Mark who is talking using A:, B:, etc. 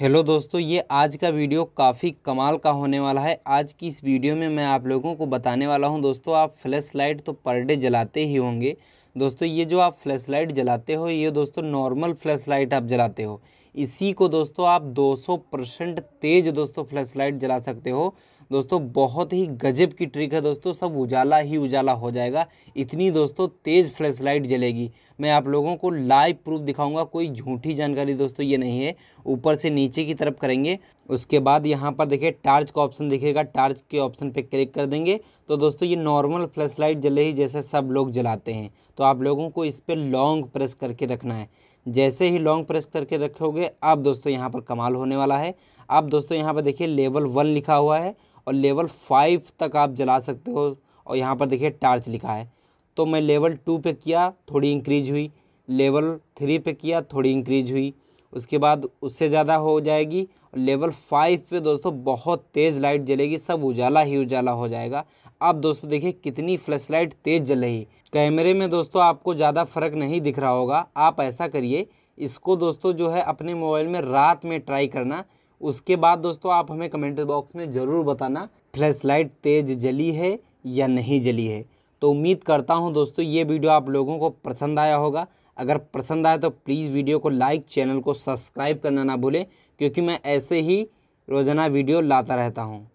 A: hello दोस्तों ये आज का वीडियो काफ़ी कमाल का होने वाला है आज की इस वीडियो में मैं आप लोगों को बताने वाला हूं दोस्तों आप फ्लैश लाइट तो पर डे जलाते ही होंगे दोस्तों ये जो आप फ्लैश लाइट जलाते हो ये दोस्तों नॉर्मल फ्लैश लाइट आप जलाते हो इसी को दोस्तों आप 200 परसेंट तेज़ दोस्तों फ्लैश लाइट जला सकते हो दोस्तों बहुत ही गजब की ट्रिक है दोस्तों सब उजाला ही उजाला हो जाएगा इतनी दोस्तों तेज़ फ्लैश लाइट जलेगी मैं आप लोगों को लाइव प्रूफ दिखाऊंगा कोई झूठी जानकारी दोस्तों ये नहीं है ऊपर से नीचे की तरफ करेंगे उसके बाद यहाँ पर देखिए टार्च का ऑप्शन दिखेगा टार्च के ऑप्शन पे क्लिक कर देंगे तो दोस्तों ये नॉर्मल फ्लैश लाइट जले ही जैसे सब लोग जलाते हैं तो आप लोगों को इस पर लॉन्ग प्रेस करके रखना है जैसे ही लॉन्ग प्रेस करके रखोगे अब दोस्तों यहाँ पर कमाल होने वाला है आप दोस्तों यहाँ पर देखिए लेवल वन लिखा हुआ है और लेवल फाइव तक आप जला सकते हो और यहाँ पर देखिए टार्च लिखा है तो मैं लेवल टू पे किया थोड़ी इंक्रीज हुई लेवल थ्री पे किया थोड़ी इंक्रीज हुई उसके बाद उससे ज़्यादा हो जाएगी और लेवल फाइव पे दोस्तों बहुत तेज़ लाइट जलेगी सब उजाला ही उजाला हो जाएगा आप दोस्तों देखिए कितनी फ्लैश लाइट तेज़ जलेगी कैमरे में दोस्तों आपको ज़्यादा फ़र्क नहीं दिख रहा होगा आप ऐसा करिए इसको दोस्तों जो है अपने मोबाइल में रात में ट्राई करना उसके बाद दोस्तों आप हमें कमेंट बॉक्स में ज़रूर बताना फ्लैश लाइट तेज जली है या नहीं जली है तो उम्मीद करता हूँ दोस्तों ये वीडियो आप लोगों को पसंद आया होगा अगर पसंद आए तो प्लीज़ वीडियो को लाइक चैनल को सब्सक्राइब करना ना भूलें क्योंकि मैं ऐसे ही रोज़ाना वीडियो लाता रहता हूँ